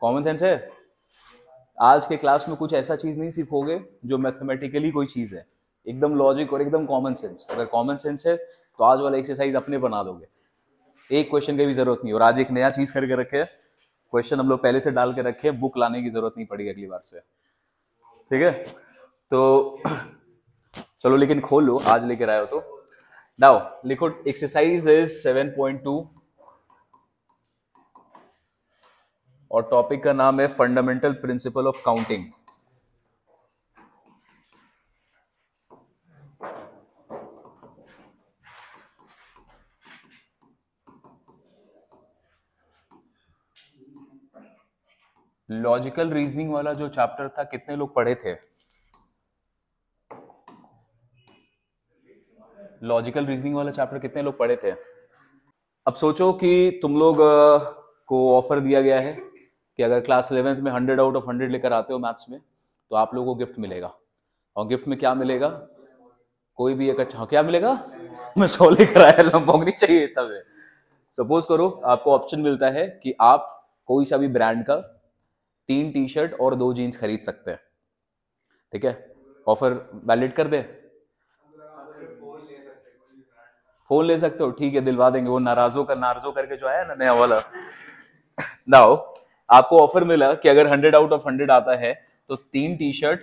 Common sense है आज के क्लास में कुछ ऐसा चीज़ नहीं सीखोगे जो मैथमेटिकली कोई चीज़ है एकदम लॉजिक और एकदम कॉमन सेंस अगर कॉमन सेंस है तो आज वाला एक्सरसाइज अपने बना दोगे एक क्वेश्चन की भी जरूरत नहीं और आज एक नया चीज़ करके रखे क्वेश्चन हम लोग पहले से डाल के रखे बुक लाने की जरूरत नहीं पड़ेगी अगली बार से ठीक है तो चलो लेकिन खोलो आज लेकर आए हो तो नाउ लिखो exercise is seven point two और टॉपिक का नाम है fundamental principle of counting logical reasoning वाला जो चैप्टर था कितने लोग पढ़े थे लॉजिकल रीजनिंग वाला चैप्टर कितने लोग पढ़े थे अब सोचो कि तुम लोग को ऑफर दिया गया है कि अगर क्लास इलेवेंथ में हंड्रेड आउट ऑफ हंड्रेड लेकर आते हो मैथ्स में तो आप लोगों को गिफ्ट मिलेगा और गिफ्ट में क्या मिलेगा कोई भी एक अच्छा हाँ, क्या मिलेगा मैं सौ लेकर आया लम्बोंग नहीं चाहिए तब सपोज करो आपको ऑप्शन मिलता है कि आप कोई सा भी ब्रांड का तीन टी शर्ट और दो जीन्स खरीद सकते हैं ठीक है ऑफर वैलिड कर दे फोन ले सकते हो ठीक है दिलवा देंगे वो नाराजो का नाराजो करके जो आया ना नया वाला नाउ आपको ऑफर मिला कि अगर हंड्रेड आउट ऑफ हंड्रेड आता है तो तीन टी शर्ट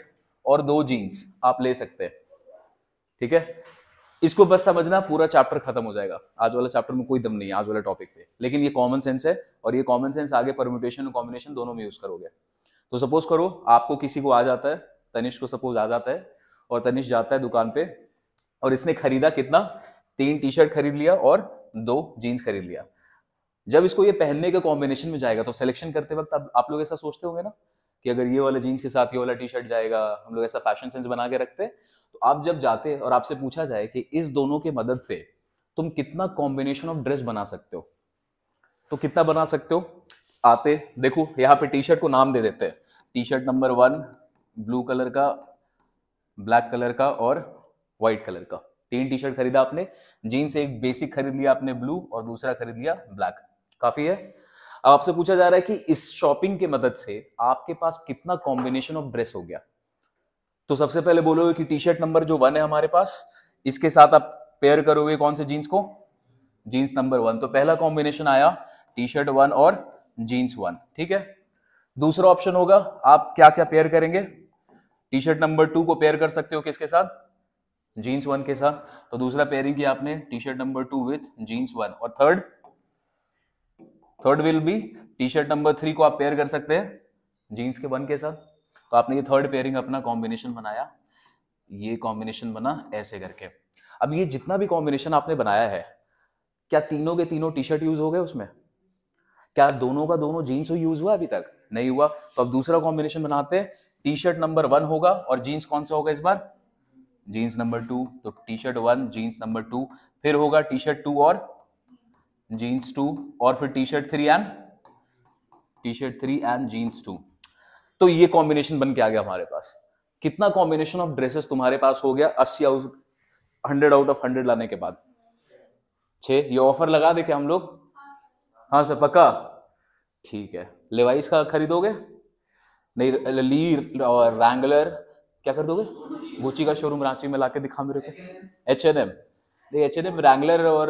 और दो जीन्स आप ले सकते हैं ठीक है इसको बस समझना पूरा चैप्टर खत्म हो जाएगा आज वाला चैप्टर में कोई दम नहीं है आज वाला टॉपिक पे लेकिन ये कॉमन सेंस है और ये कॉमन सेंस आगे परम्यूटेशन और कॉम्बिनेशन दोनों में यूज करोगे तो सपोज करो आपको किसी को आ जाता है तनिष को सपोज आ जाता है और तनिष जाता है दुकान पे और इसने खरीदा कितना तीन टी शर्ट खरीद लिया और दो जीन्स खरीद लिया जब इसको ये पहनने का कॉम्बिनेशन में जाएगा तो सिलेक्शन करते वक्त आप, आप लोग ऐसा सोचते होंगे ना कि अगर ये वाला जीन्स के साथ ये वाला टी शर्ट जाएगा हम लोग ऐसा फैशन सेंस बना के रखते तो आप जब जाते और आपसे पूछा जाए कि इस दोनों के मदद से तुम कितना कॉम्बिनेशन ऑफ ड्रेस बना सकते हो तो कितना बना सकते हो आते देखो यहाँ पे टी शर्ट को नाम दे देते हैं T shirt number one blue colour का ब्लैक कलर का और व्हाइट कलर का तीन टी शर्ट खरीदा आपने जीन्स एक बेसिक खरीद लिया आपने ब्लू और दूसरा खरीद लिया ब्लैक काफी है अब आपसे पूछा जा रहा है कि इस शॉपिंग के मदद से आपके पास कितना कॉम्बिनेशन ऑफ ड्रेस हो गया तो सबसे पहले बोलोगे कि टी शर्ट नंबर जो वन है हमारे पास इसके साथ आप पेयर करोगे कौन से जीन्स को जीन्स नंबर वन तो पहला कॉम्बिनेशन आया टी शर्ट वन और जीन्स वन ठीक है दूसरा ऑप्शन होगा आप क्या क्या पेयर करेंगे टी शर्ट नंबर टू को पेयर कर सकते हो किसके साथ जीन्स वन के साथ तो दूसरा पेयरिंग किया आपने T shirt number two with jeans one और third third will be T shirt number three को आप पेयर कर सकते हैं जीन्स के वन के साथ तो आपने ये थर्ड पेयरिंग अपना कॉम्बिनेशन बनाया ये कॉम्बिनेशन बना ऐसे करके अब ये जितना भी कॉम्बिनेशन आपने बनाया है क्या तीनों के तीनों टी शर्ट यूज हो गए उसमें क्या दोनों का दोनों जीन्स यूज हुआ अभी तक नहीं हुआ तो अब दूसरा कॉम्बिनेशन बनाते हैं टी शर्ट नंबर वन होगा और जीन्स कौन सा होगा इस बार जीन्स नंबर टू तो T shirt one jeans number two फिर होगा टी शर्ट टू और जीन्स टू और फिर T shirt three and T shirt three and jeans two तो ये कॉम्बिनेशन बन के आ गया हमारे पास कितना कॉम्बिनेशन ऑफ ड्रेसेस तुम्हारे पास हो गया अस्सी हंड्रेड आउट ऑफ हंड्रेड लाने के बाद छे ये ऑफर लगा दे हम लोग हाँ सर पक्का ठीक है लेवाइस का खरीदोगे नहीं ली और रैंगलर क्या कर दोगे गुची का शोरूम रांची में लाके दिखा मेरे को एच एन एम नहीं एच एन एम रैंगलर और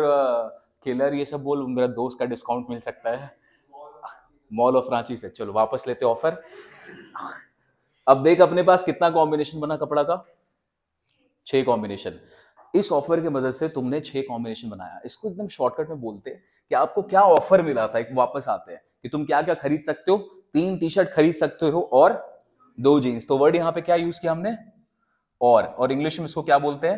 किलर ये सब बोल मेरा दोस्त का डिस्काउंट मिल सकता है मॉल ऑफ रांची से चलो वापस लेते ऑफर अब देख अपने पास कितना कॉम्बिनेशन बना कपड़ा का छः कॉम्बिनेशन इस ऑफर की मदद से तुमने छः कॉम्बिनेशन बनाया इसको एकदम शॉर्टकट में बोलते कि आपको क्या ऑफर मिला था एक वापस आते हैं कि तुम क्या क्या खरीद सकते हो तीन टी शर्ट खरीद सकते हो और दो जीन्स तो वर्ड यहां पे क्या यूज किया हमने और और इंग्लिश में इसको क्या बोलते हैं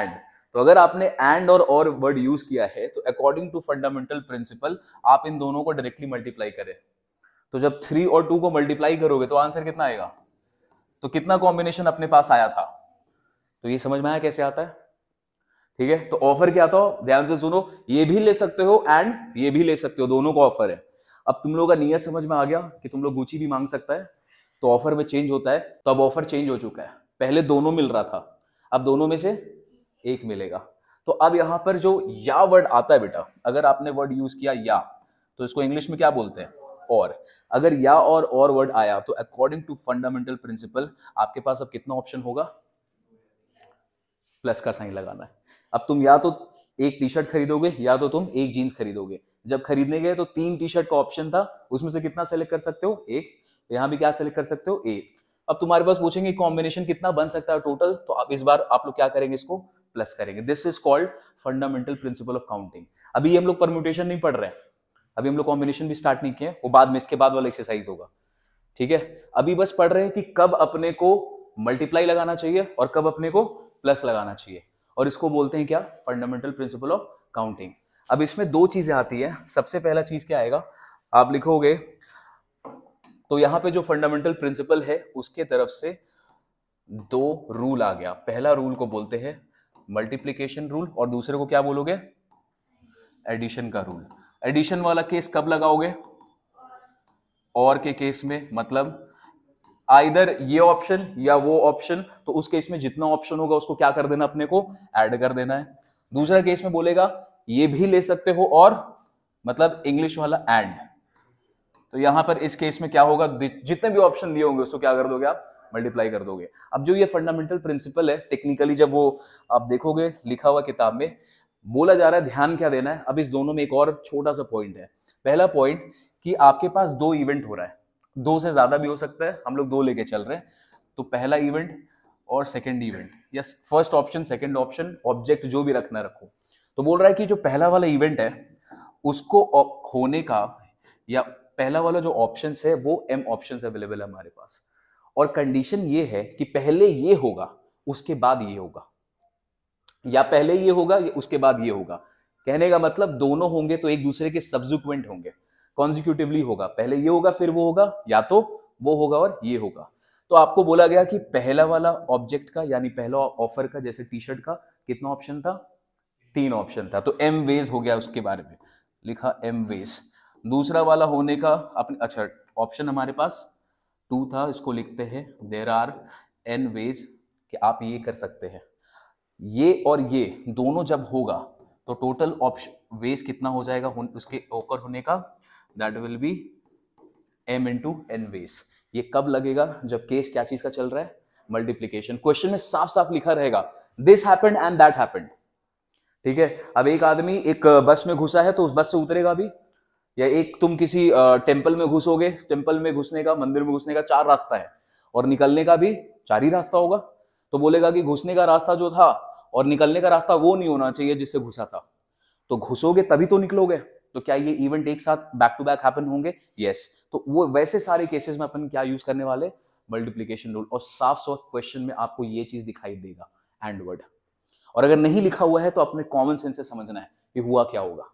एंड तो अगर आपने एंड और और वर्ड यूज किया है तो अकॉर्डिंग टू फंडामेंटल प्रिंसिपल आप इन दोनों को डायरेक्टली मल्टीप्लाई करें तो जब थ्री और टू को मल्टीप्लाई करोगे तो आंसर कितना आएगा तो कितना कॉम्बिनेशन अपने पास आया था तो ये समझ में आया कैसे आता है ठीक है तो ऑफर क्या था ध्यान से सुनो ये भी ले सकते हो एंड ये भी ले सकते हो दोनों का ऑफर है अब तुम लोग का नियत समझ में आ गया कि तुम लोग गुची भी मांग सकता है तो ऑफर में चेंज होता है तो अब ऑफर चेंज हो चुका है पहले दोनों मिल रहा था अब दोनों में से एक मिलेगा तो अब यहां पर जो या वर्ड आता है बेटा अगर आपने वर्ड यूज किया या तो इसको इंग्लिश में क्या बोलते हैं और अगर या और और वर्ड आया तो अकॉर्डिंग टू फंडामेंटल प्रिंसिपल आपके पास अब कितना ऑप्शन होगा प्लस का साइन लगाना है अब तुम या तो एक टी शर्ट खरीदोगे या तो तुम एक जीन्स खरीदोगे जब खरीदने गए तो तीन टी शर्ट का ऑप्शन था उसमें से कितना सेलेक्ट कर सकते हो एक तो यहां भी क्या सेलेक्ट कर सकते हो एक अब तुम्हारे पास पूछेंगे कॉम्बिनेशन कितना बन सकता है टोटल तो अब इस बार आप लोग क्या करेंगे इसको प्लस करेंगे this is called fundamental principle of counting अभी हम लोग परम्यूटेशन नहीं पढ़ रहे हैं अभी हम लोग कॉम्बिनेशन भी स्टार्ट नहीं किए वो बाद में इसके बाद वाला एक्सरसाइज होगा ठीक है अभी बस पढ़ रहे हैं कि कब अपने को मल्टीप्लाई लगाना चाहिए और कब अपने को प्लस लगाना चाहिए और इसको बोलते हैं क्या फंडामेंटल प्रिंसिपल ऑफ काउंटिंग अब इसमें दो चीजें आती है सबसे पहला चीज क्या आएगा आप लिखोगे तो यहां पे जो फंडामेंटल प्रिंसिपल है उसके तरफ से दो रूल आ गया पहला रूल को बोलते हैं मल्टीप्लीकेशन रूल और दूसरे को क्या बोलोगे एडिशन का रूल एडिशन वाला केस कब लगाओगे और के केस में मतलब आइदर ये ऑप्शन या वो ऑप्शन तो उस केस में जितना ऑप्शन होगा उसको क्या कर देना अपने को ऐड कर देना है दूसरा केस में बोलेगा ये भी ले सकते हो और मतलब इंग्लिश वाला एंड तो यहां पर इस केस में क्या होगा जितने भी ऑप्शन लिए होंगे उसको क्या कर दोगे आप मल्टीप्लाई कर दोगे अब जो ये फंडामेंटल प्रिंसिपल है टेक्निकली जब वो आप देखोगे लिखा हुआ किताब में बोला जा रहा है ध्यान क्या देना है अब इस दोनों में एक और छोटा सा पॉइंट है पहला पॉइंट कि आपके पास दो इवेंट हो रहा है दो से ज्यादा भी हो सकता है हम लोग दो लेके चल रहे हैं तो पहला इवेंट और सेकेंड इवेंट या first option second option object जो भी रखना रखो तो बोल रहा है कि जो पहला वाला इवेंट है उसको होने का या पहला वाला जो ऑप्शन है वो एम ऑप्शन अवेलेबल है हमारे पास और कंडीशन ये है कि पहले ये होगा उसके बाद ये होगा या पहले ये होगा या उसके बाद ये होगा कहने का मतलब दोनों होंगे तो एक दूसरे के सब्जुक्वेंट होंगे कॉन्जिक्यूटिवली होगा पहले ये होगा फिर वो होगा या तो वो होगा और ये होगा तो आपको बोला गया कि पहला वाला ऑब्जेक्ट का यानी पहला ऑफर का जैसे टी शर्ट का कितना ऑप्शन था तीन ऑप्शन था तो एम वेज हो गया उसके बारे में लिखा एम वेज दूसरा वाला होने का अपने अच्छा ऑप्शन हमारे पास टू था इसको लिखते हैं देर आर एन वेज कि आप ये कर सकते हैं ये और ये दोनों जब होगा तो टोटल ऑप्शन वेज कितना हो जाएगा उसके ओकर होने का that will be M into N ways ये कब लगेगा जब केस क्या चीज का चल रहा है मल्टीप्लीकेशन क्वेश्चन में साफ साफ लिखा रहेगा this happened and that happened ठीक है अब एक आदमी एक बस में घुसा है तो उस बस से उतरेगा भी या एक तुम किसी टेम्पल में घुसोगे टेम्पल में घुसने का मंदिर में घुसने का चार रास्ता है और निकलने का भी चार ही रास्ता होगा तो बोलेगा कि घुसने का रास्ता जो था और निकलने का रास्ता वो नहीं होना चाहिए जिससे घुसा था तो घुसोगे तभी तो निकलोगे तो क्या ये इवेंट एक साथ बैक टू बैक हैपन होंगे यस तो वो वैसे सारे केसेस में अपन क्या यूज करने वाले मल्टीप्लीकेशन रूल और साफ साफ क्वेश्चन में आपको ये चीज दिखाई देगा एंड वर्ड और अगर नहीं लिखा हुआ है तो अपने कॉमन सेंस से समझना है कि हुआ क्या होगा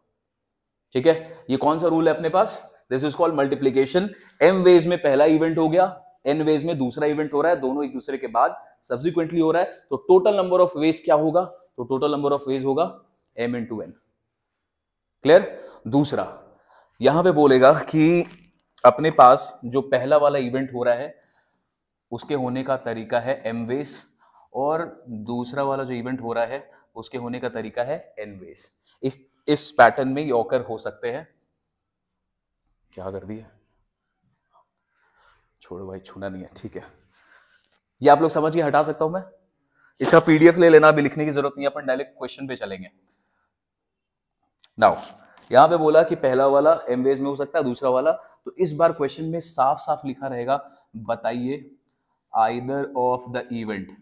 ठीक है ये कौन सा रूल है अपने पास this is called multiplication M ways में पहला इवेंट हो गया एन वेज में दूसरा इवेंट हो रहा है दोनों एक दूसरे के बाद सब्सिक्वेंटली हो रहा है तो टोटल नंबर ऑफ वेज क्या होगा तो टोटल नंबर ऑफ वेज होगा M into N clear दूसरा यहां पे बोलेगा कि अपने पास जो पहला वाला इवेंट हो रहा है उसके होने का तरीका है एम वेज और दूसरा वाला जो इवेंट हो रहा है उसके होने का तरीका है एन वेज इस इस पैटर्न में यॉकर हो सकते हैं क्या कर दिया छोड़ो भाई छूना नहीं है ठीक है ये आप लोग समझ के हटा सकता हूं मैं इसका पीडीएफ ले लेना अभी लिखने की जरूरत नहीं है अपन डायरेक्ट क्वेश्चन पे चलेंगे नाउ यहां पे बोला कि पहला वाला एमवेज में हो सकता है दूसरा वाला तो इस बार क्वेश्चन में साफ साफ लिखा रहेगा बताइए either of the event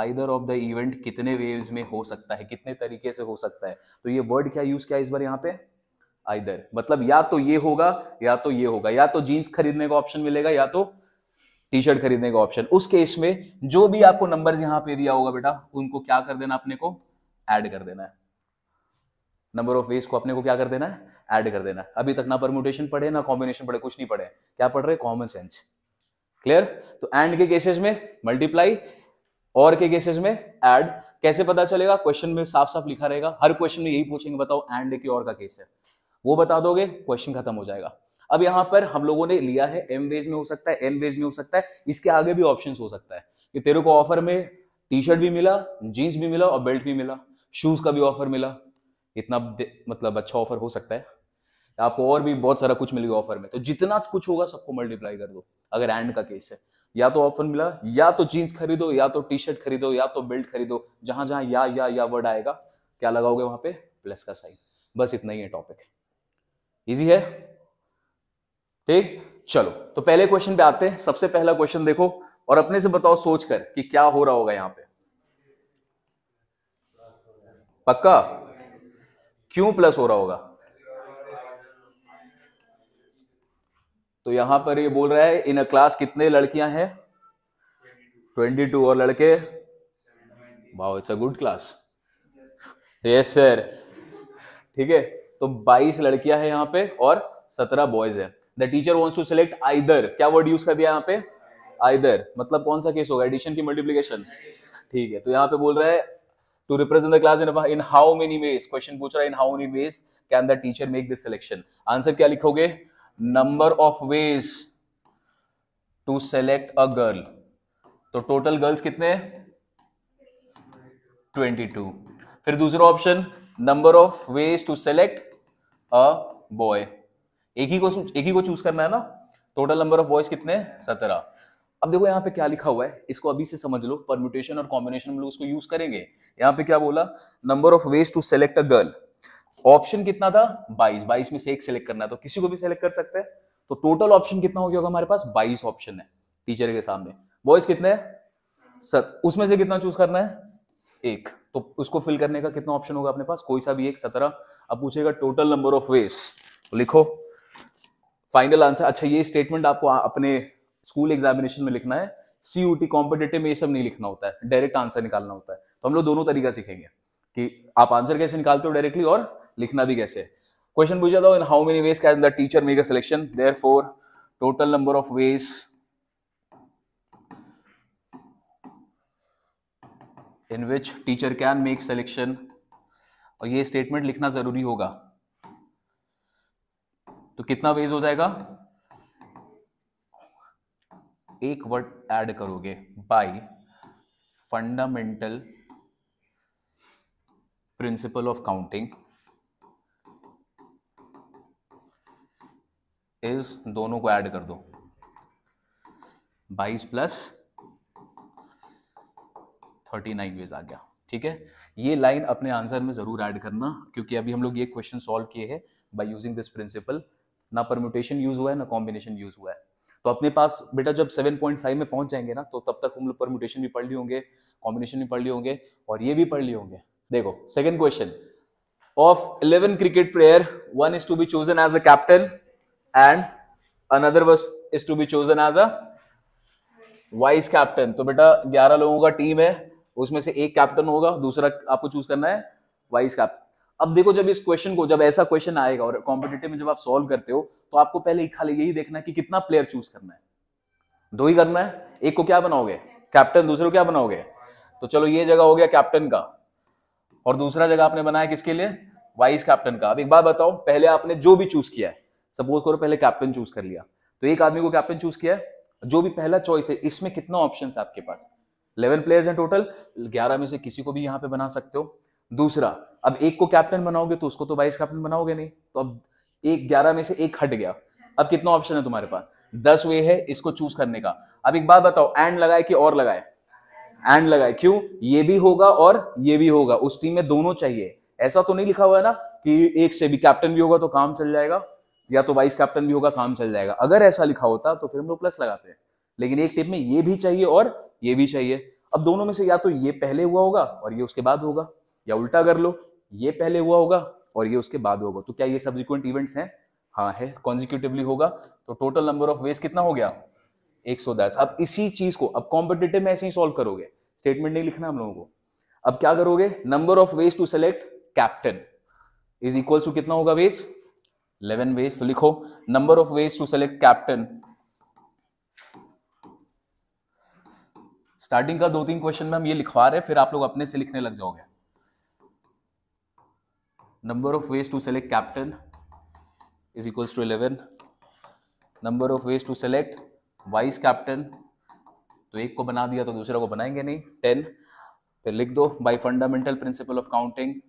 either of the event कितने वेव्स में हो सकता है कितने तरीके से हो सकता है तो ये वर्ड क्या यूज किया इस बार यहाँ पे आइदर मतलब या तो ये होगा या तो ये होगा या तो जीन्स खरीदने का ऑप्शन मिलेगा या तो टी शर्ट खरीदने का ऑप्शन उस केस में जो भी आपको नंबर यहां पे दिया होगा बेटा उनको क्या कर देना अपने को ऐड कर देना है नंबर ऑफ वेज को अपने को क्या कर देना है ऐड कर देना है अभी तक ना परम्यूटेशन पढ़े ना कॉम्बिनेशन पढ़े कुछ नहीं पढ़े क्या पढ़ रहे कॉमन सेंस क्लियर तो एंड के केसेस में मल्टीप्लाई और के केसेस में एड कैसे पता चलेगा क्वेश्चन में साफ साफ लिखा रहेगा हर क्वेश्चन में यही पूछेंगे बताओ एंड की और का केस है वो बता दोगे क्वेश्चन खत्म हो जाएगा अब यहां पर हम लोगों ने लिया है एम वेज में हो सकता है एन वेज में हो सकता है इसके आगे भी ऑप्शन हो सकता है कि तेरे को ऑफर में टी शर्ट भी मिला जीन्स भी मिला और बेल्ट भी मिला शूज का भी ऑफर मिला इतना मतलब अच्छा ऑफर हो सकता है आपको और भी बहुत सारा कुछ मिलेगा ऑफर में तो जितना कुछ होगा सबको मल्टीप्लाई कर दो अगर एंड का केस है या तो ऑप्शन मिला या तो जीन्स खरीदो या तो टी शर्ट खरीदो या तो बेल्ट खरीदो जहां जहां या या या वर्ड आएगा क्या लगाओगे वहां पे प्लस का साइन बस इतना ही है टॉपिक इजी है ठीक चलो तो पहले क्वेश्चन पे आते हैं सबसे पहला क्वेश्चन देखो और अपने से बताओ सोचकर कि क्या हो रहा होगा यहाँ पे पक्का क्यों प्लस हो रहा होगा तो यहां पर ये बोल रहा है इन अ क्लास कितने लड़कियां हैं ट्वेंटी टू और लड़के wow it's a good class yes sir ठीक है तो 22 लड़कियां हैं यहाँ पे और 17 बॉयज है the teacher wants to select either क्या वर्ड यूज कर दिया यहाँ पे आइदर मतलब कौन सा केस होगा एडिशन की मल्टीप्लीकेशन ठीक है तो यहाँ पे बोल रहा है to represent the class in in how many ways question पूछ रहा है in how many ways can the teacher make this selection answer क्या लिखोगे number of ways to select a girl तो टोटल गर्ल्स कितने ट्वेंटी टू फिर दूसरा option number of ways to select a boy एक ही को एक ही को चूज करना है ना टोटल नंबर ऑफ बॉयज कितने सत्रह अब देखो यहां पे क्या लिखा हुआ है इसको अभी से समझ लो परम्यूटेशन और कॉम्बिनेशन हम लोग उसको यूज करेंगे यहां पे क्या बोला number of ways to select a girl option कितना था बाईस बाईस में से एक सिलेक्ट करना है तो किसी को भी सिलेक्ट कर सकते हैं तो टोटल ऑप्शन कितना हो गया होगा हमारे पास बाईस ऑप्शन है टीचर के सामने बॉयज कितने सत उसमें से कितना चूज करना है एक तो उसको फिल करने का कितना ऑप्शन होगा अपने पास कोई सा भी एक सत्रह अब पूछेगा टोटल नंबर ऑफ वेस तो लिखो फाइनल आंसर अच्छा ये स्टेटमेंट आपको अपने स्कूल एग्जामिनेशन में लिखना है सीयूटी कॉम्पिटेटिव में ये सब नहीं लिखना होता है डायरेक्ट आंसर निकालना होता है तो हम लोग दोनों तरीका सीखेंगे कि आप आंसर कैसे निकालते हो डायरेक्टली और लिखना भी कैसे क्वेश्चन पूछा था in how many ways can the teacher make a selection therefore total number of ways in which teacher can make selection और ये स्टेटमेंट लिखना जरूरी होगा तो कितना वेज हो जाएगा एक वर्ड ऐड करोगे by fundamental principle of counting is दोनों को ऐड कर दो बाईस प्लस थर्टी नाइन वेज आ गया ठीक है ये लाइन अपने आंसर में जरूर ऐड करना क्योंकि अभी हम लोग ये क्वेश्चन सॉल्व किए हैं बाय यूजिंग दिस प्रिंसिपल ना परम्यूटेशन यूज हुआ है ना कॉम्बिनेशन यूज हुआ है तो अपने पास बेटा जब 7.5 में पहुंच जाएंगे ना तो तब तक हम लोग परम्यूटेशन भी पढ़ लिए होंगे कॉम्बिनेशन भी पढ़ लिए होंगे और ये भी पढ़ लिए होंगे देखो second question of eleven cricket player one is to be chosen as a captain and another was is to be chosen as a vice captain तो बेटा ग्यारह लोगों का टीम है उसमें से एक कैप्टन होगा दूसरा आपको चूज करना है वाइस कैप्टन अब देखो जब इस क्वेश्चन को जब ऐसा क्वेश्चन आएगा और कॉम्पिटेटिव में जब आप सॉल्व करते हो तो आपको पहले खाली यही देखना है कि कितना प्लेयर चूज करना है दो ही करना है एक को क्या बनाओगे कैप्टन दूसरे को क्या बनाओगे तो चलो ये जगह हो गया कैप्टन का और दूसरा जगह आपने बनाया किसके लिए वाइस कैप्टन का अब एक बार बताओ पहले आपने जो भी चूज किया है सपोज करो पहले कैप्टन चूज कर लिया तो एक आदमी को कैप्टन चूज किया है जो भी पहला चॉइस है इसमें कितना ऑप्शन है आपके पास इलेवन प्लेयर्स हैं टोटल ग्यारह में से किसी को भी यहाँ पे बना सकते हो दूसरा अब एक को कैप्टन बनाओगे तो उसको तो वाइस कैप्टन बनाओगे नहीं तो अब एक ग्यारह में से एक हट गया अब कितना ऑप्शन है तुम्हारे पास दस वे है इसको चूज करने का अब एक बात बताओ एंड लगाए कि और लगाए एंड लगाए क्यों ये भी होगा और ये भी होगा उस टीम में दोनों चाहिए ऐसा तो नहीं लिखा हुआ है ना कि एक से भी कैप्टन भी होगा तो काम चल जाएगा या तो वाइस कैप्टन भी होगा काम चल जाएगा अगर ऐसा लिखा होता तो फिर हम लोग प्लस लगाते हैं लेकिन एक टिप में ये भी चाहिए और ये भी चाहिए अब दोनों में से या तो ये पहले हुआ होगा और ये उसके बाद होगा या उल्टा कर लो ये पहले हुआ होगा और ये उसके बाद होगा तो क्या ये सब्सिक्वेंट इवेंट्स हैं हाँ है कॉन्जिक्यूटिवली होगा तो टोटल नंबर ऑफ वेज कितना हो गया 110 अब इसी चीज को अब कॉम्पिटेटिव में ऐसे ही सॉल्व करोगे स्टेटमेंट नहीं लिखना हम लोगों को अब क्या करोगे number of ways to select captain is equal to कितना होगा वेस्ट इलेवन वेज तो लिखो number of ways to select captain starting का दो तीन क्वेश्चन में हम ये लिखवा रहे हैं फिर आप लोग अपने से लिखने लग जाओगे number of ways to select captain is equal to eleven number of ways to select vice captain तो एक को बना दिया तो दूसरा को बनाएंगे नहीं टेन फिर लिख दो by fundamental principle of counting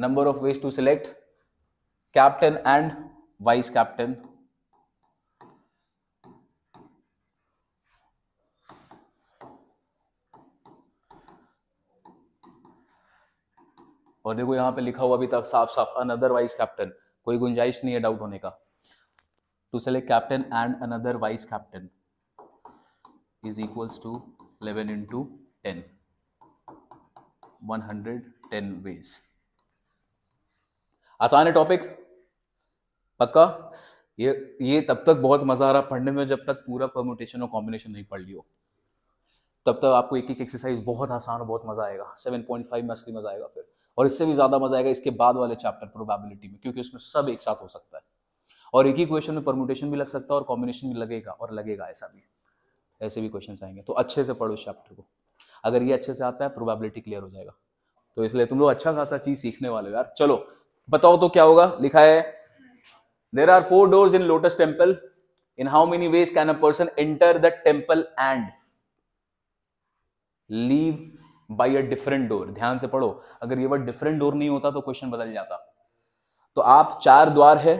number of ways to select captain and vice captain और देखो यहाँ पे लिखा हुआ अभी तक साफ साफ अनदर वाइस कैप्टन कोई गुंजाइश नहीं है डाउट होने का to select captain and another vice captain is equals to eleven into ten one hundred ten ways आसान है टॉपिक पक्का ये ये तब तक बहुत मजा आ रहा पढ़ने में जब तक पूरा परम्यूटेशन और कॉम्बिनेशन नहीं पढ़ लियो तब तक आपको एक एक एक्सरसाइज बहुत आसान और बहुत मजा आएगा सेवन पॉइंट फाइव में असली मजा आएगा फिर और इससे भी ज्यादा मजा आएगा इसके बाद वाले चैप्टर प्रोबेबिलिटी में क्योंकि उसमें सब एक साथ हो सकता है और एक ही क्वेश्चन में परम्यूटेशन भी लग सकता है और कॉम्बिनेशन भी लगेगा और लगेगा ऐसा भी ऐसे भी क्वेश्चन आएंगे तो अच्छे से पढ़ो इस चैप्टर को अगर ये अच्छे से आता है प्रोबेबिलिटी क्लियर हो जाएगा तो इसलिए तुम लोग अच्छा खासा चीज सीखने वाले हो यार चलो बताओ तो क्या होगा लिखा है there are four doors in Lotus Temple in how many ways can a person enter the temple and leave by a different door ध्यान से पढ़ो अगर ये वर्ड डिफरेंट डोर नहीं होता तो क्वेश्चन बदल जाता तो आप चार द्वार है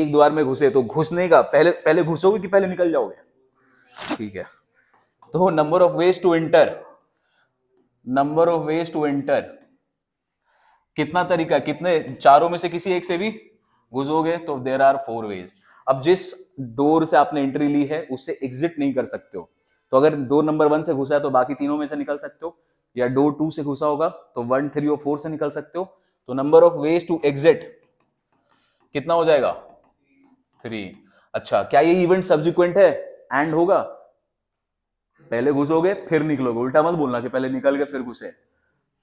एक द्वार में घुसे तो घुसने का पहले पहले घुसोगे कि पहले निकल जाओगे ठीक है तो number of ways to enter number of ways to enter कितना तरीका कितने चारों में से किसी एक से भी घुसोगे तो देर आर फोर वेज अब जिस डोर से आपने एंट्री ली है उससे एग्जिट नहीं कर सकते हो तो अगर डोर नंबर वन से घुसा है तो बाकी तीनों में से निकल सकते हो या डोर टू से घुसा होगा तो वन थ्री और फोर से निकल सकते हो तो number of ways to exit कितना हो जाएगा थ्री अच्छा क्या ये इवेंट सब्सिक्वेंट है एंड होगा पहले घुसोगे फिर निकलोगे उल्टा मत बोलना कि पहले निकल गए फिर घुसे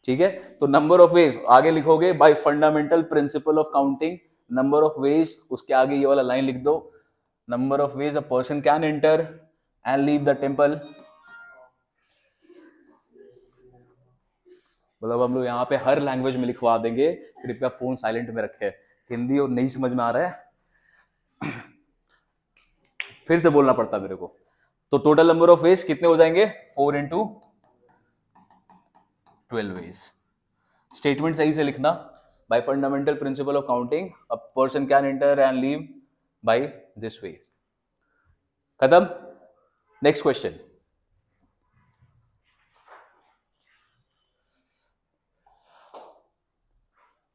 ठीक है तो नंबर ऑफ वेज आगे लिखोगे by fundamental principle of counting number of ways उसके आगे ये वाला लाइन लिख दो number of ways a person can enter and leave the temple मतलब हम लोग यहाँ पे हर लैंग्वेज में लिखवा देंगे कृपया फोन साइलेंट में रखे हिंदी और नहीं समझ में आ रहा है फिर से बोलना पड़ता मेरे को तो टोटल नंबर ऑफ वेज कितने हो जाएंगे four into twelve ways statement सही से लिखना by fundamental principle of counting a person can enter and leave by this way खत्म next question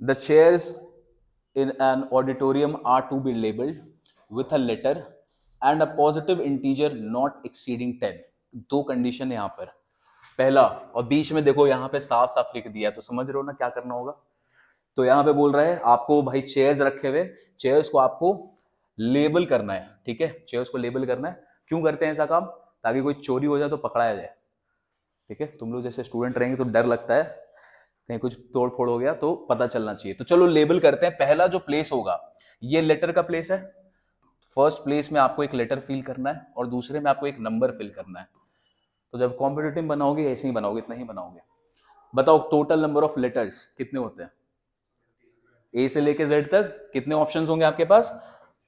The chairs in an auditorium are to be labeled with a letter and a positive integer not exceeding 10. दो condition है यहाँ पर पहला और बीच में देखो यहाँ पे साफ साफ लिख दिया तो समझ रहे हो ना क्या करना होगा तो यहाँ पे बोल रहा है आपको भाई चेयर्स रखे हुए चेयर्स को आपको लेबल करना है ठीक है चेयर्स को लेबल करना है क्यों करते हैं ऐसा काम ताकि कोई चोरी हो जाए तो पकड़ाया जाए ठीक है तुम लोग जैसे स्टूडेंट रहेंगे तो डर लगता है कहीं कुछ तोड़ फोड़ हो गया तो पता चलना चाहिए तो चलो लेबल करते हैं पहला जो प्लेस होगा ये लेटर का प्लेस है फर्स्ट प्लेस में आपको एक लेटर फिल करना है और दूसरे में आपको एक नंबर फिल करना है तो जब कॉम्पिटेटिव बनाओगे ऐसे ही बनाओगे इतना ही बनाओगे बताओ टोटल नंबर ऑफ लेटर्स कितने होते हैं ए से लेके जेड तक कितने ऑप्शन होंगे आपके पास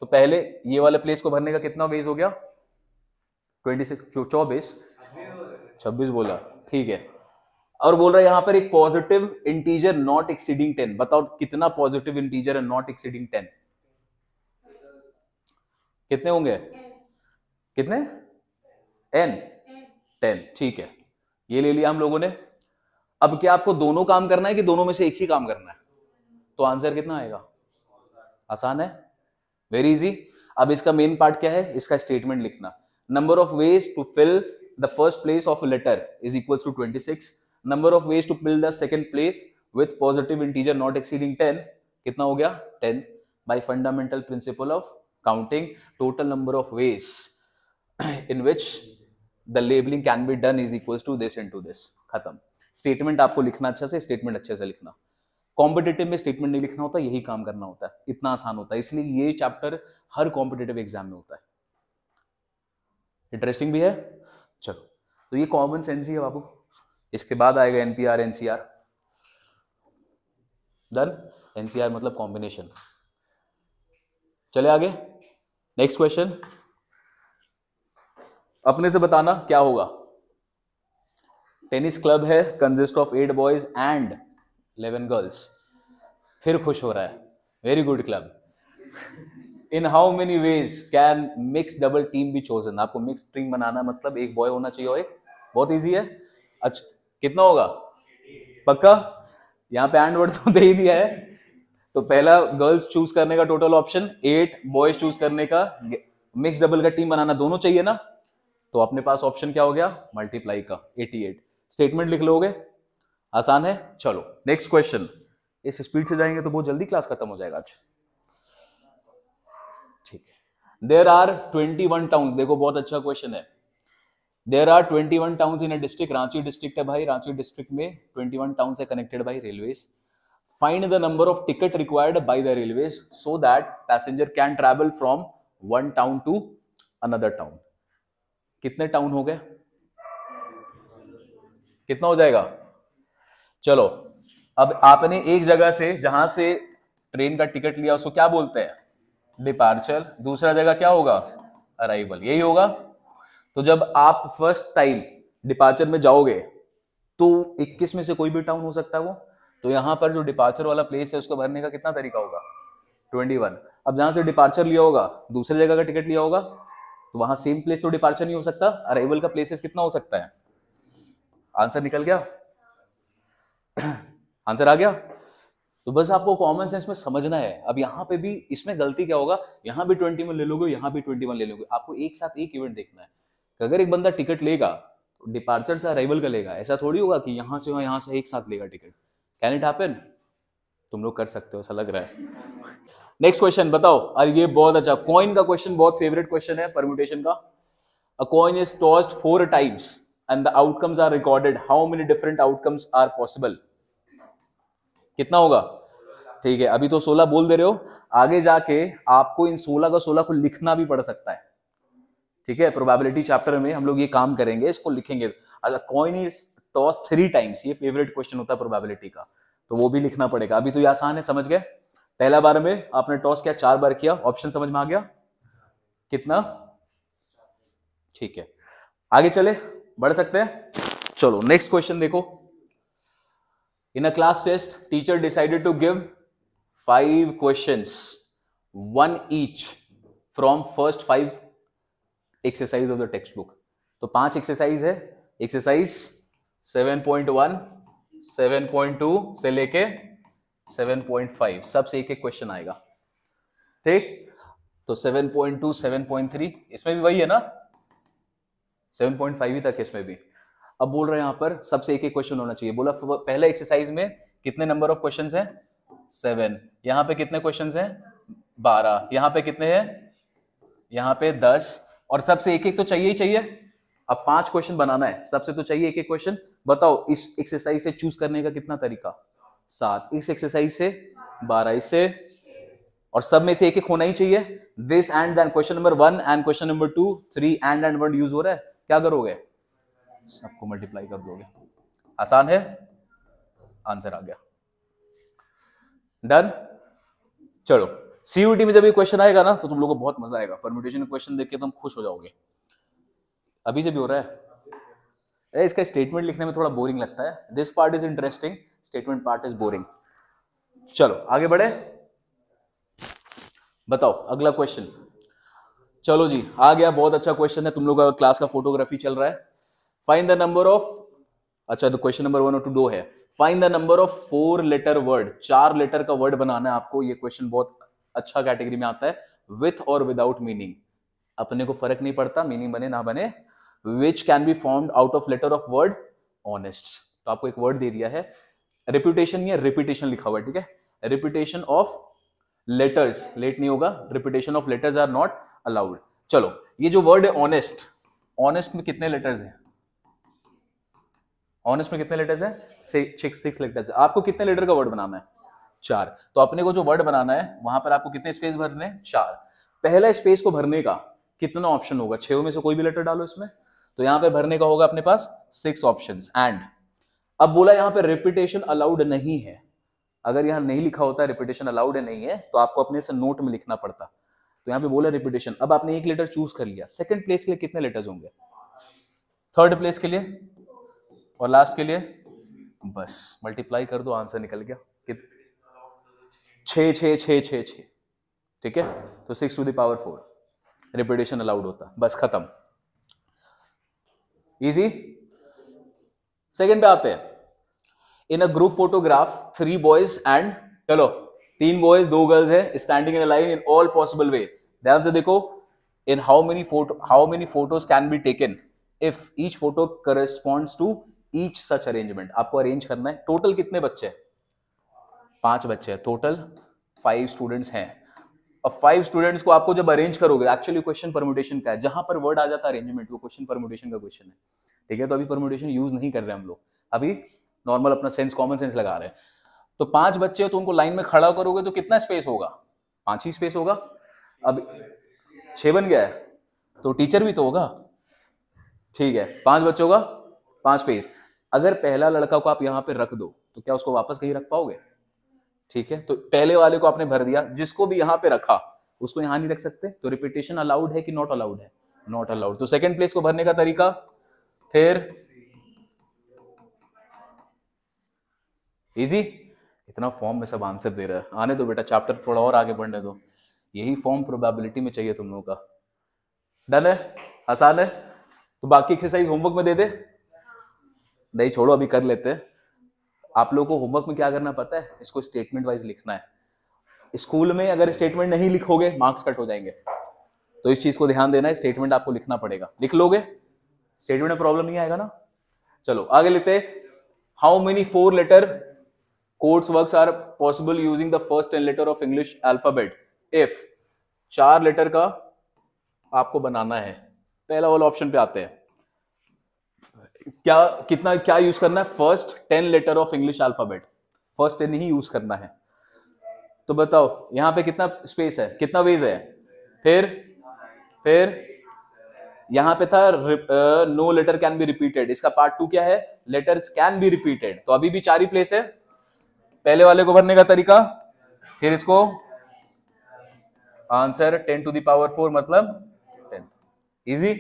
तो पहले ये वाले प्लेस को भरने का कितना वेज हो गया ट्वेंटी सिक्स चौबीस छब्बीस बोला ठीक है और बोल रहा है यहां पर एक positive integer not exceeding ten बताओ कितना पॉजिटिव इंटीजर है नॉट एक्सीडिंग टेन कितने होंगे कितने एन टेन ठीक है ये ले लिया हम लोगों ने अब क्या आपको दोनों काम करना है कि दोनों में से एक ही काम करना है तो आंसर कितना आएगा आसान है वेरी इजी अब इसका मेन पार्ट क्या है इसका स्टेटमेंट लिखना number of ways to fill the first place of letter is equal to twenty six number of ways to fill the second place with positive integer not exceeding ten कितना हो गया ten by fundamental principle of counting total number of ways in which the labeling can be done is equal to this into this खत्म statement आपको लिखना अच्छा से statement अच्छे से लिखना कॉम्पिटेटिव में स्टेटमेंट नहीं लिखना होता यही काम करना होता है इतना आसान होता है इसलिए ये चैप्टर हर कॉम्पिटेटिव एग्जाम में होता है इंटरेस्टिंग भी है चलो तो ये कॉमन सेंस ही है बाबू इसके बाद आएगा एनपीआर एनसीआर डन एनसीआर मतलब कॉम्बिनेशन चले आगे नेक्स्ट क्वेश्चन अपने से बताना क्या होगा टेनिस क्लब है consist of eight boys and eleven girls फिर खुश हो रहा है very good club in how many ways can mix double team भी चोजन आपको मिक्स टीम बनाना मतलब एक बॉय होना चाहिए और एक बहुत ईजी है अच्छा कितना होगा पक्का यहाँ पे एंड वर्ड तो दे ही दिया है तो पहला गर्ल्स चूज करने का total option eight boys choose करने का मिक्स डबल का टीम बनाना दोनों चाहिए ना तो अपने पास ऑप्शन क्या हो गया मल्टीप्लाई का 88 स्टेटमेंट लिख लोगे आसान है चलो नेक्स्ट क्वेश्चन इस स्पीड से जाएंगे तो बहुत जल्दी क्लास खत्म हो जाएगा आज ठीक है there are twenty one town देखो बहुत अच्छा क्वेश्चन है there are twenty one town in district Ranchi district है भाई रांची डिस्ट्रिक्ट में ट्वेंटी वन टाउन से connected by railway find the number of ticket required by the railway so that passenger can travel from one town to another town कितने town हो गए कितना हो जाएगा चलो अब आपने एक जगह से जहां से ट्रेन का टिकट लिया उसको क्या बोलते हैं डिपार्चर दूसरा जगह क्या होगा अराइवल यही होगा तो जब आप फर्स्ट टाइम डिपार्चर में जाओगे तो 21 में से कोई भी टाउन हो सकता है वो तो यहां पर जो डिपार्चर वाला प्लेस है उसको भरने का कितना तरीका होगा 21 अब जहां से डिपार्चर लिया होगा दूसरे जगह का टिकट लिया होगा तो वहां सेम प्लेस तो डिपार्चर नहीं हो सकता अराइवल का प्लेसेस कितना हो सकता है आंसर निकल गया आंसर आ गया तो बस आपको कॉमन सेंस में समझना है अब यहां पे भी इसमें गलती क्या होगा यहां भी ट्वेंटी वन ले लोगे यहां भी ट्वेंटी वन ले लोगे आपको एक साथ एक इवेंट देखना है अगर एक बंदा टिकट लेगा तो डिपार्चर से अराइवल का लेगा ऐसा थोड़ी होगा कि यहां से यहां से एक साथ लेगा टिकट कैन इट हैपन तुम लोग कर सकते हो ऐसा लग रहा है नेक्स्ट क्वेश्चन बताओ अरे ये बहुत अच्छा कॉइन का क्वेश्चन बहुत फेवरेट क्वेश्चन है परम्यूटेशन का a coin is tossed four times and the outcomes are recorded how many different outcomes are possible कितना होगा ठीक है अभी तो सोलह बोल दे रहे हो आगे जाके आपको इन सोलह का सोलह को लिखना भी पड़ सकता है ठीक है प्रोबेबिलिटी चैप्टर में हम लोग ये काम करेंगे इसको लिखेंगे अगर coin is toss three times ये फेवरेट क्वेश्चन होता है प्रोबेबिलिटी का तो वो भी लिखना पड़ेगा अभी तो ये आसान है समझ गए पहला बार में आपने टॉस किया चार बार किया ऑप्शन समझ में आ गया कितना ठीक है आगे चले बढ़ सकते हैं चलो नेक्स्ट क्वेश्चन देखो in a class test teacher decided to give five question one each from first five exercise of the text book तो पांच एक्सरसाइज है exercise seven seven point one point two से लेके 7.5 सबसे एक एक क्वेश्चन आएगा ठीक तो 7.2 7.3 इसमें भी वही है ना 7.5 ही तक इसमें भी अब बोल रहे हैं यहां पर सबसे एक एक क्वेश्चन होना चाहिए बोला पहले एक्सरसाइज में कितने नंबर ऑफ क्वेश्चन है सेवन यहां पे कितने क्वेश्चन हैं बारह यहां पे कितने हैं यहां पे दस और सबसे एक एक तो चाहिए ही चाहिए अब पांच क्वेश्चन बनाना है सबसे तो चाहिए एक एक क्वेश्चन बताओ इस एक्सरसाइज से चूज करने का कितना तरीका सात इस एक्सरसाइज से बारह इससे और सब में से एक एक होना ही चाहिए this and question number one and question number two three and and word use हो रहा है क्या करोगे सबको मल्टीप्लाई कर दोगे आसान है आंसर आ गया डन चलो सीयूटी में जब ये क्वेश्चन आएगा ना तो तुम लोगों को बहुत मजा आएगा परम्यूटेशन क्वेश्चन देख के तुम खुश हो जाओगे अभी से भी हो रहा है इसका स्टेटमेंट लिखने में थोड़ा बोरिंग लगता है this part is interesting statement part is boring चलो आगे बढ़े बताओ अगला क्वेश्चन चलो जी आ गया बहुत अच्छा क्वेश्चन है तुम लोग का क्लास का फोटोग्राफी चल रहा है फाइंड द नंबर ऑफ अच्छा तो क्वेश्चन नंबर वन और टू दो है find the number of four letter word चार लेटर का वर्ड बनाना है आपको ये क्वेश्चन बहुत अच्छा कैटेगरी में आता है विथ और विदाउट मीनिंग अपने को फर्क नहीं पड़ता मीनिंग बने ना बने which can be form out of letter of word honest तो आपको एक वर्ड दे दिया है रिप्यूटेशन या रिपीटेशन लिखा हुआ है ठीक है रिपीटेशन ऑफ लेटर्स लेट नहीं होगा repetition of letters are not allowed चलो ये जो वर्ड है ऑनेस्ट ऑनेस्ट में कितने लेटर्स हैं ऑनेस्ट में कितने लेटर्स हैं सिक्स लेटर्स है आपको कितने लेटर का वर्ड बनाना है चार तो अपने को जो वर्ड बनाना है वहां पर आपको कितने स्पेस भरने हैं चार पहला स्पेस को भरने का कितना ऑप्शन होगा छह में से कोई भी लेटर डालो इसमें तो यहां पर भरने का होगा अपने पास सिक्स ऑप्शन एंड अब बोला यहां पर रेपिटेशन अलाउड नहीं है अगर यहां नहीं लिखा होता रेपिटेशन अलाउड है नहीं है तो आपको अपने से नोट में लिखना पड़ता तो यहां पे बोला रिपीटेशन अब आपने एक लेटर चूज कर लिया सेकंड प्लेस के लिए कितने लेटर्स होंगे थर्ड प्लेस के लिए और लास्ट के लिए बस मल्टीप्लाई कर दो आंसर निकल गया ठीक है तो six to the power four repetition allowed होता बस खत्म इजी सेकंड पे आते हैं in a group photograph three boys and चलो तीन बॉयज दो गर्ल्स है standing in line in all possible way ध्यान से देखो in how many photo how many photos can be taken if each photo corresponds to each such arrangement आपको arrange करना है टोटल कितने बच्चे हैं पांच बच्चे हैं टोटल फाइव स्टूडेंट्स हैं अब फाइव स्टूडेंट्स को आपको जब अरेंज करोगे एक्चुअली क्वेश्चन परम्यूटेशन का है जहां पर वर्ड आ जाता है अरेंजमेंट वो क्वेश्चन परम्यूटेशन का क्वेश्चन है ठीक है तो अभी परम्यूटेशन यूज नहीं कर रहे हम लोग अभी नॉर्मल अपना सेंस कॉमन सेंस लगा रहे हैं तो पांच बच्चे हो तो उनको लाइन में खड़ा करोगे तो कितना स्पेस होगा पांच ही स्पेस होगा अब छः बन गया है तो टीचर भी तो होगा ठीक है पांच बच्चों का पांच स्पेस अगर पहला लड़का को आप यहां पर रख दो तो क्या उसको वापस कहीं रख पाओगे ठीक है तो पहले वाले को आपने भर दिया जिसको भी यहां पे रखा उसको यहां नहीं रख सकते तो रिपीटेशन अलाउड है कि नॉट अलाउड है नॉट अलाउड तो सेकंड प्लेस को भरने का तरीका फिर इजी इतना फॉर्म में सब आंसर दे रहा है आने दो बेटा चैप्टर थोड़ा और आगे बढ़ने दो यही फॉर्म प्रोबेबिलिटी में चाहिए तुम लोगों का डन है आसान है तो बाकी एक्सरसाइज होमवर्क में दे दे नहीं छोड़ो अभी कर लेते आप लोगों को होमवर्क में क्या करना पता है इसको स्टेटमेंट वाइज लिखना है स्कूल में अगर स्टेटमेंट नहीं लिखोगे मार्क्स कट हो जाएंगे तो इस चीज को ध्यान देना है स्टेटमेंट आपको लिखना पड़ेगा लिख लोगे स्टेटमेंट में प्रॉब्लम नहीं आएगा ना चलो आगे लेते how many four letter code words are possible using the first ten letter of English alphabet if चार लेटर का आपको बनाना है पहला वाला ऑप्शन पे आते हैं क्या कितना क्या यूज करना है first ten letter of English alphabet first ten ही यूज करना है तो बताओ यहां पे कितना स्पेस है कितना वेज है फिर फिर यहां पे था no letter can be repeated इसका पार्ट टू क्या है लेटर कैन बी रिपीटेड तो अभी भी चार ही प्लेस है पहले वाले को भरने का तरीका फिर इसको answer ten to the power four मतलब टेन इजी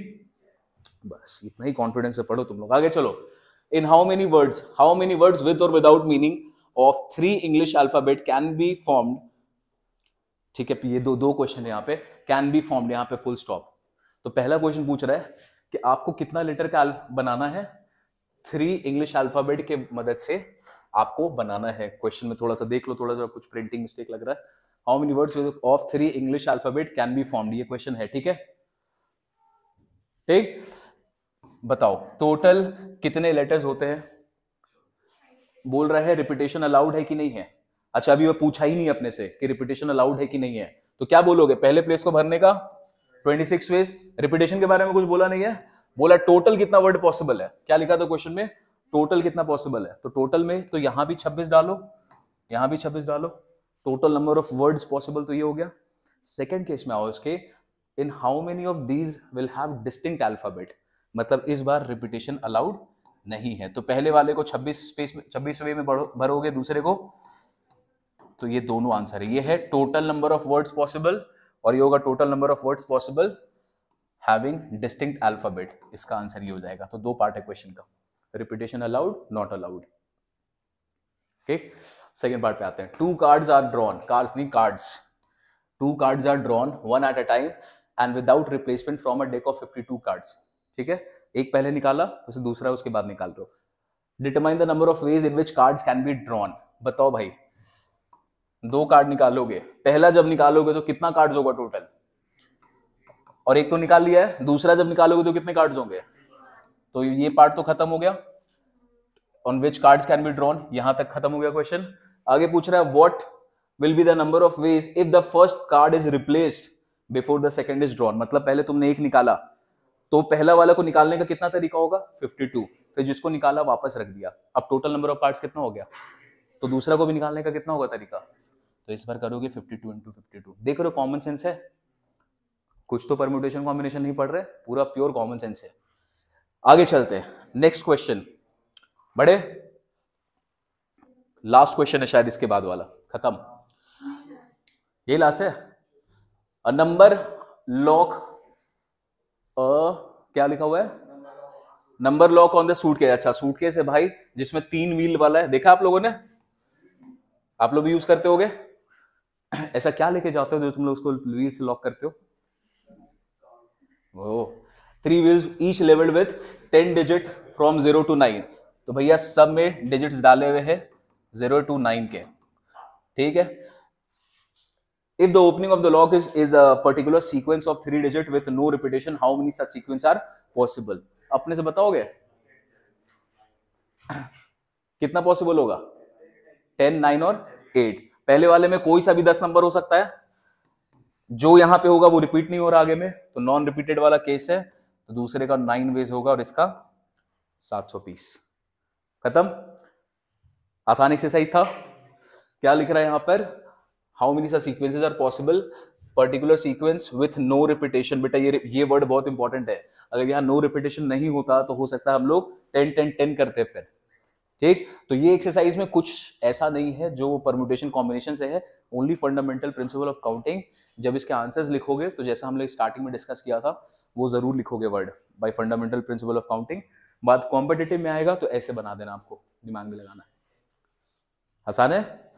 बस इतना ही कॉन्फिडेंस से पढ़ो तुम लोग आगे चलो in how many words how many words with और without meaning of three English alphabet can be formed ठीक है ये दो दो क्वेश्चन है यहाँ पे कैन बी फॉर्म्ड यहाँ पे फुल स्टॉप तो पहला क्वेश्चन पूछ रहा है कि आपको कितना लेटर का बनाना है थ्री इंग्लिश अल्फाबेट के मदद से आपको बनाना है क्वेश्चन में थोड़ा सा देख लो थोड़ा सा कुछ प्रिंटिंग मिस्टेक लग रहा है how many words of three English alphabet can be form ये क्वेश्चन है ठीक है ठीक बताओ टोटल कितने लेटर्स होते हैं बोल रहा है रिपीटेशन अलाउड है कि नहीं है अच्छा अभी वह पूछा ही नहीं अपने से कि रिपीटेशन अलाउड है कि नहीं है तो क्या बोलोगे पहले प्लेस को भरने का 26 सिक्स रिपीटेशन के बारे में कुछ बोला नहीं है बोला टोटल कितना वर्ड पॉसिबल है क्या लिखा था क्वेश्चन में टोटल कितना पॉसिबल है तो टोटल में तो यहां भी छब्बीस डालो यहां भी छब्बीस डालो total number of words possible तो ये हो गया सेकेंड केस में आओ इसके in how many of these will have distinct alphabet मतलब इस बार रिपीटेशन अलाउड नहीं है तो पहले वाले को 26 स्पेस में छब्बीस वे में भरोगे दूसरे को तो ये दोनों आंसर है ये है total number of words possible और ये होगा total number of words possible having distinct alphabet इसका आंसर ये हो जाएगा तो दो पार्ट है क्वेश्चन का repetition allowed not allowed okay second part पे आते हैं two cards are drawn cards नहीं cards two cards are drawn one at a time and without replacement from a deck of fifty two cards ठीक है एक पहले निकाला उसे दूसरा उसके बाद निकाल रहे हो determine the number of ways in which cards can be drawn बताओ भाई दो कार्ड निकालोगे पहला जब निकालोगे तो कितना कार्ड्स होगा टोटल और एक तो निकाल लिया है दूसरा जब निकालोगे तो कितने कार्ड्स होंगे तो ये पार्ट तो खत्म हो गया on which card can be drawn यहां तक खत्म हो गया क्वेश्चन आगे पूछ रहा है what will be the number of ways if the first card is replaced before the second is drawn मतलब पहले तुमने एक निकाला तो पहला वाला को निकालने का कितना तरीका होगा 52 फिर जिसको निकाला वापस रख दिया अब टोटल नंबर ऑफ पार्ट्स कितना हो गया तो दूसरा को भी निकालने का कितना होगा तरीका तो इस बार करोगे 52 टू इंटू फिफ्टी देख रहे हो कॉमन सेंस है कुछ तो परम्यूटेशन कॉम्बिनेशन नहीं पढ़ रहे पूरा प्योर कॉमन सेंस है आगे चलते हैं नेक्स्ट क्वेश्चन बड़े लास्ट क्वेश्चन है शायद इसके बाद वाला खत्म ये लास्ट है अ नंबर लॉक अ क्या लिखा हुआ है number lock on the suitcase अच्छा सूटकेस है भाई जिसमें तीन व्हील वाला है देखा आप लोगों ने आप लोग भी यूज करते होगे ऐसा क्या लेके जाते हो जो तुम लोग उसको व्हील से लॉक करते हो ओ three wheels each labelled with ten digit from zero to nine तो भैया सब में डिजिट डाले हुए हैं जीरो टू नाइन के ठीक है if the opening of the lock is is a particular sequence of three digit with no repetition how many such sequence are possible अपने से बताओगे कितना पॉसिबल होगा टेन नाइन और एट पहले वाले में कोई सा भी दस नंबर हो सकता है जो यहां पे होगा वो रिपीट नहीं हो रहा आगे में तो नॉन रिपीटेड वाला केस है तो दूसरे का नाइन वेज होगा और इसका सात सौ पीस खत्म आसान एक्सरसाइज था क्या लिख रहा है यहां पर how many sequences are possible particular sequence with no repetition बेटा ये ये वर्ड बहुत इंपॉर्टेंट है अगर यहाँ नो रिपीटेशन नहीं होता तो हो सकता है हम लोग टेन टेन टेन करते फिर ठीक तो ये एक्सरसाइज में कुछ ऐसा नहीं है जो परम्यूटेशन कॉम्बिनेशन से है only fundamental principle of counting जब इसके आंसर्स लिखोगे तो जैसा हम लोग स्टार्टिंग में डिस्कस किया था वो ज़रूर लिखोगे word by fundamental principle of counting बात कॉम्पिटेटिव में आएगा तो ऐसे बना देना आपको दिमाग में लगाना है आसान है